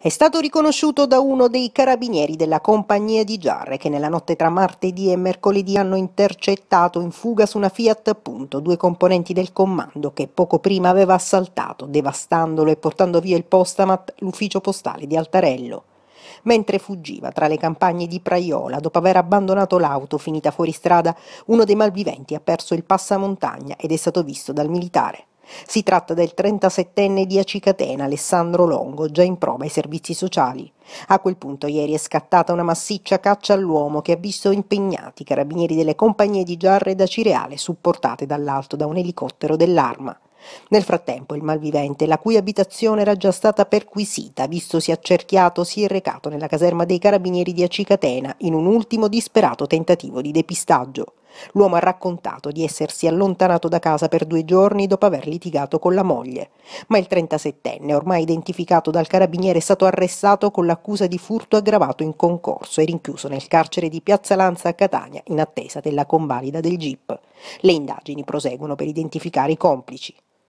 È stato riconosciuto da uno dei carabinieri della compagnia di Giarre che nella notte tra martedì e mercoledì hanno intercettato in fuga su una Fiat appunto due componenti del comando che poco prima aveva assaltato, devastandolo e portando via il postamat, l'ufficio postale di Altarello. Mentre fuggiva tra le campagne di Praiola, dopo aver abbandonato l'auto finita fuori strada, uno dei malviventi ha perso il passamontagna ed è stato visto dal militare. Si tratta del 37enne di Acicatena, Alessandro Longo, già in prova ai servizi sociali. A quel punto ieri è scattata una massiccia caccia all'uomo che ha visto impegnati i carabinieri delle compagnie di Giarre da Cireale supportate dall'alto da un elicottero dell'arma. Nel frattempo il malvivente, la cui abitazione era già stata perquisita, vistosi accerchiato, si è recato nella caserma dei carabinieri di Acicatena in un ultimo disperato tentativo di depistaggio. L'uomo ha raccontato di essersi allontanato da casa per due giorni dopo aver litigato con la moglie, ma il 37enne, ormai identificato dal carabiniere, è stato arrestato con l'accusa di furto aggravato in concorso e rinchiuso nel carcere di Piazza Lanza a Catania in attesa della convalida del GIP. Le indagini proseguono per identificare i complici.